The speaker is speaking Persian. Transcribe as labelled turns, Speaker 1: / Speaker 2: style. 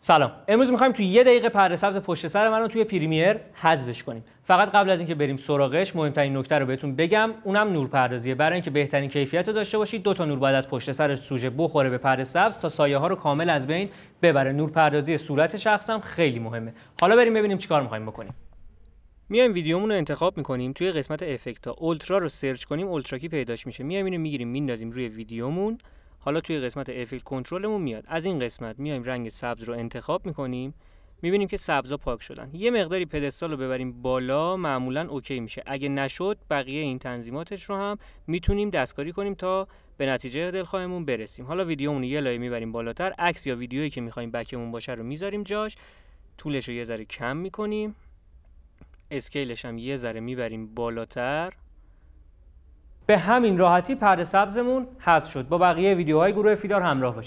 Speaker 1: سلام امروز میخوایم تو یه دقیقه پرده سبز پشت سر من رو توی پریمیر حذفش کنیم فقط قبل از اینکه بریم سراغش مهمترین نکته رو بهتون بگم اونم نورپردازیه برای اینکه بهترین کیفیت رو داشته باشید دو تا نور باید از پشت سر سوژه بخوره به پرده سبز تا سایه ها رو کامل از بین ببره نورپردازی صورت شخصم خیلی مهمه حالا بریم ببینیم چیکار میخوایم بکنیم میایم ویدیومون رو انتخاب میکنیم توی قسمت افکت ها اولترا رو سرچ کنیم اولترا کی پیداش میشه میایم اینو میگیریم میندازیم روی ویدیومون حالا توی قسمت افکت کنترلمون میاد از این قسمت میایم رنگ سبز رو انتخاب میکنیم میبینیم که سبزا پاک شدن یه مقداری پدستال رو ببریم بالا معمولا اوکی میشه اگه نشد بقیه این تنظیماتش رو هم میتونیم دستکاری کنیم تا به نتیجه دلخواهمون برسیم حالا ویدیومون یه لایه میبریم بالاتر عکس یا ویدیویی که میخوایم بکمون باشه رو میذاریم جاش طولش رو یه ذره کم میکنیم اسکیلش هم یه ذره میبریم بالاتر به همین راحتی پرده سبزمون حذف شد با بقیه ویدیوهای گروه فیدار همراه باشید